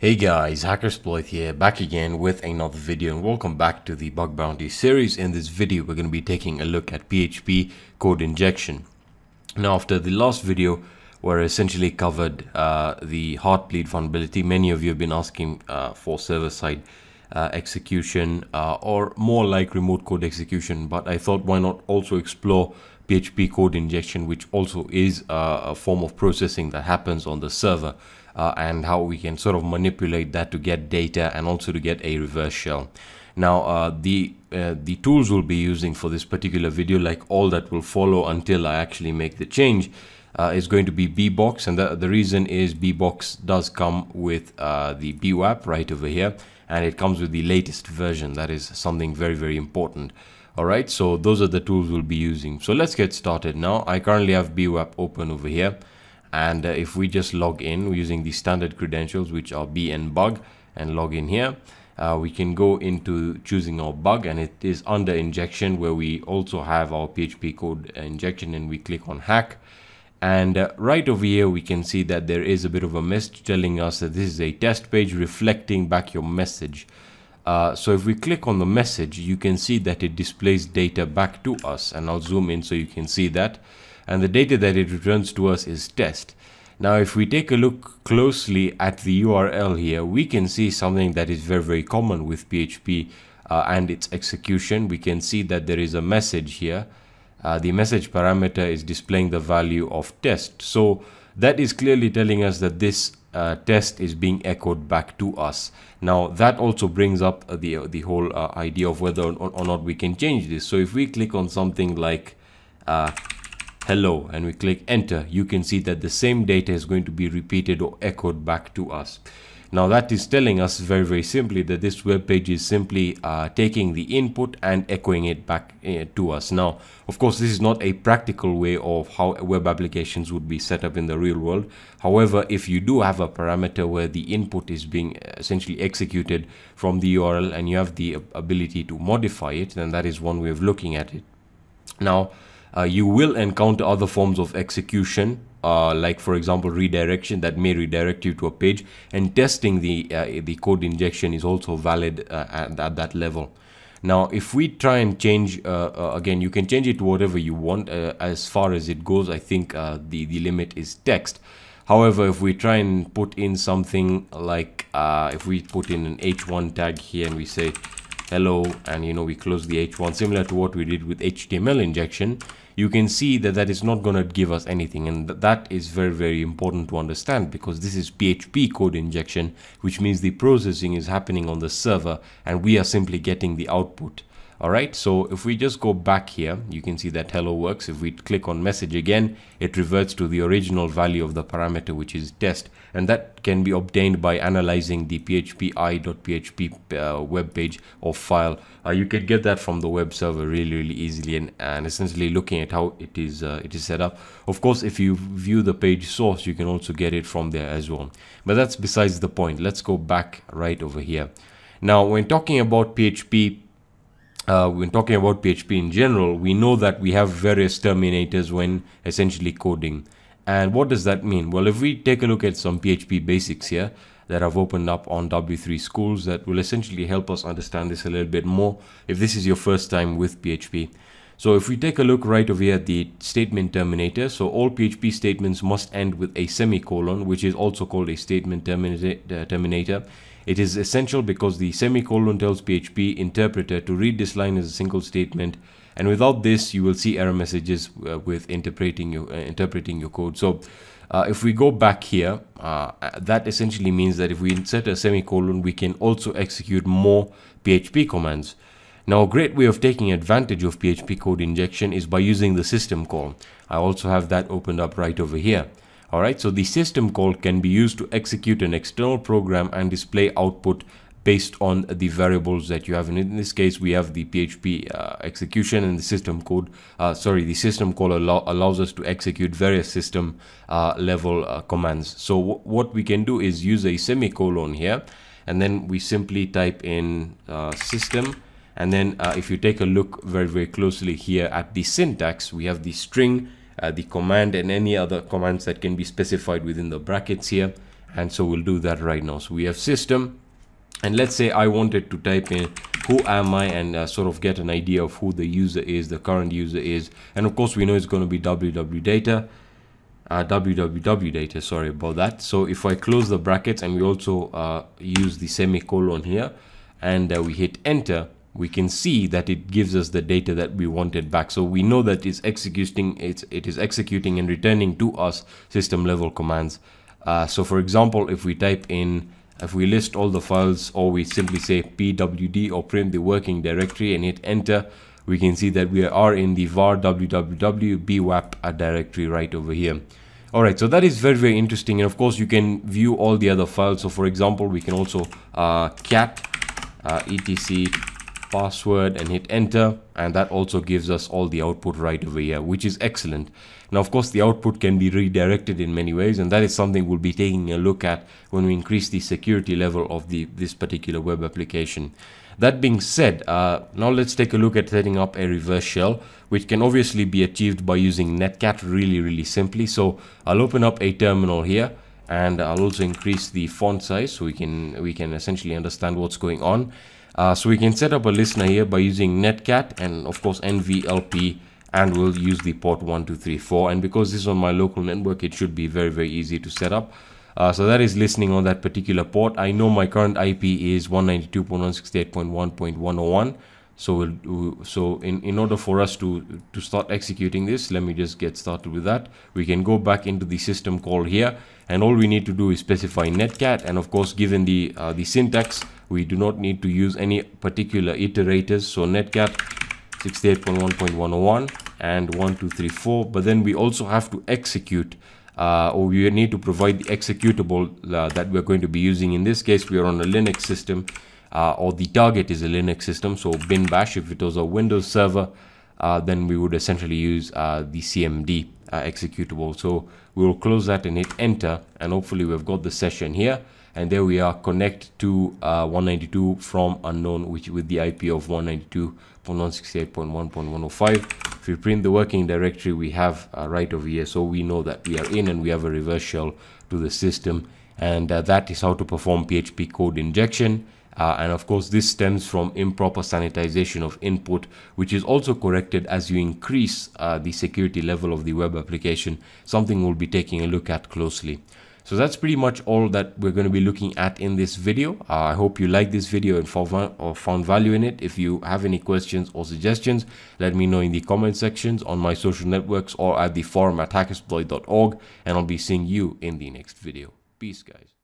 Hey guys, Hackersploit here, back again with another video and welcome back to the Bug Bounty series. In this video, we're going to be taking a look at PHP code injection. Now, after the last video, where I essentially covered uh, the Heartbleed vulnerability, many of you have been asking uh, for server-side uh, execution uh, or more like remote code execution, but I thought why not also explore PHP code injection, which also is a form of processing that happens on the server uh, and how we can sort of manipulate that to get data and also to get a reverse shell. Now, uh, the uh, the tools we'll be using for this particular video, like all that will follow until I actually make the change, uh, is going to be Bbox. And the, the reason is Bbox does come with uh, the BWAP right over here. And it comes with the latest version. That is something very, very important. All right, so those are the tools we'll be using. So let's get started now. I currently have BWAP open over here. And uh, if we just log in using the standard credentials, which are BN bug and log in here, uh, we can go into choosing our bug and it is under injection where we also have our PHP code uh, injection and we click on hack. And uh, right over here, we can see that there is a bit of a message telling us that this is a test page reflecting back your message. Uh, so if we click on the message, you can see that it displays data back to us and I'll zoom in so you can see that. And the data that it returns to us is test. Now, if we take a look closely at the URL here, we can see something that is very, very common with PHP uh, and its execution. We can see that there is a message here. Uh, the message parameter is displaying the value of test. So that is clearly telling us that this uh, test is being echoed back to us. Now that also brings up uh, the, uh, the whole uh, idea of whether or, or, not we can change this. So if we click on something like uh, hello and we click enter, you can see that the same data is going to be repeated or echoed back to us. Now that is telling us very, very simply that this web page is simply uh, taking the input and echoing it back uh, to us. Now, of course, this is not a practical way of how web applications would be set up in the real world. However, if you do have a parameter where the input is being eh, essentially executed from the URL and you have the ability to modify it, then that is one way of looking at it. Now, uh, you will encounter other forms of execution uh, like for example redirection that may redirect you to a page and testing the uh, the code injection is also valid uh, at, at, that level now if we try and change uh, uh, again you can change it to whatever you want as far as it goes I think the the limit is text however if we try and put in something like if we put in an h1 tag here and we say hello and you know we close the h1 similar to what we did with html injection you can see that that is not going to give us anything and th that is very very important to understand because this is php code injection which means the processing is happening on the server and we are simply getting the output all right, so if we just go back here, you can see that hello works. If we click on message again, it reverts to the original value of the parameter, which is test. And that can be obtained by analyzing the phpi.php uh, web page or file. Uh, you can get that from the web server really, really easily and, and essentially looking at how it is, uh, it is set up. Of course, if you view the page source, you can also get it from there as well. But that's besides the point. Let's go back right over here. Now, when talking about PHP uh, when talking about PHP in general, we know that we have various terminators when essentially coding. And what does that mean? Well, if we take a look at some PHP basics here that I've opened up on W3 Schools that will essentially help us understand this a little bit more if this is your first time with PHP. So if we take a look right over here at the statement terminator, so all PHP statements must end with a semicolon, which is also called a statement uh, terminator. It is essential because the semicolon tells PHP interpreter to read this line as a single statement and without this you will see error messages uh, with interpreting your uh, interpreting your code so uh, if we go back here uh, uh, that essentially means that if we insert a semicolon we can also execute more php commands now a great way of taking advantage of php code injection is by using the system call i also have that opened up right over here Alright, so the system call can be used to execute an external program and display output based on the variables that you have. And in this case, we have the PHP uh, execution and the system code. Uh, sorry, the system call allow allows us to execute various system uh, level uh, commands. So what we can do is use a semicolon here, and then we simply type in uh, system. And then uh, if you take a look very, very closely here at the syntax, we have the string uh, the command and any other commands that can be specified within the brackets here. And so we'll do that right now. So we have system and let's say I wanted to type in who am I and uh, sort of get an idea of who the user is, the current user is. And of course, we know it's going to be www data, uh, www data, sorry about that. So if I close the brackets and we also uh, use the semicolon here and uh, we hit enter, we can see that it gives us the data that we wanted back. So we know that it's executing, it's, it is executing and returning to us system level commands. Uh, so for example, if we type in, if we list all the files or we simply say pwd or print the working directory and hit enter, we can see that we are in the var www bwap uh, directory right over here. All right, so that is very, very interesting. And of course, you can view all the other files. So for example, we can also uh, cat uh, etc password and hit enter and that also gives us all the output right over here which is excellent now of course the output can be redirected in many ways and that is something we'll be taking a look at when we increase the security level of the this particular web application that being said uh, now let's take a look at setting up a reverse shell which can obviously be achieved by using netcat really really simply so I'll open up a terminal here and I'll also increase the font size so we can we can essentially understand what's going on uh, so we can set up a listener here by using netcat and of course nvlp and we'll use the port 1234 and because this is on my local network it should be very very easy to set up uh, so that is listening on that particular port i know my current ip is 192.168.1.101 so we'll, so in in order for us to to start executing this let me just get started with that we can go back into the system call here and all we need to do is specify netcat and of course given the uh, the syntax we do not need to use any particular iterators so netcat 68.1.101 and 1234 but then we also have to execute uh, or we need to provide the executable uh, that we're going to be using in this case we are on a linux system uh, or the target is a Linux system. So bin bash, if it was a Windows server, uh, then we would essentially use uh, the CMD uh, executable. So we will close that and hit enter and hopefully we've got the session here. And there we are connect to uh, 192 from unknown, which with the IP of 192.168.1.105. If we print the working directory we have uh, right over here, so we know that we are in and we have a reverse shell to the system. And that is how to perform PHP code injection. Uh, and of course this stems from improper sanitization of input which is also corrected as you increase uh, the security level of the web application something we'll be taking a look at closely so that's pretty much all that we're going to be looking at in this video uh, i hope you liked this video and found value in it if you have any questions or suggestions let me know in the comment sections on my social networks or at the forum at hackersploit.org and i'll be seeing you in the next video peace guys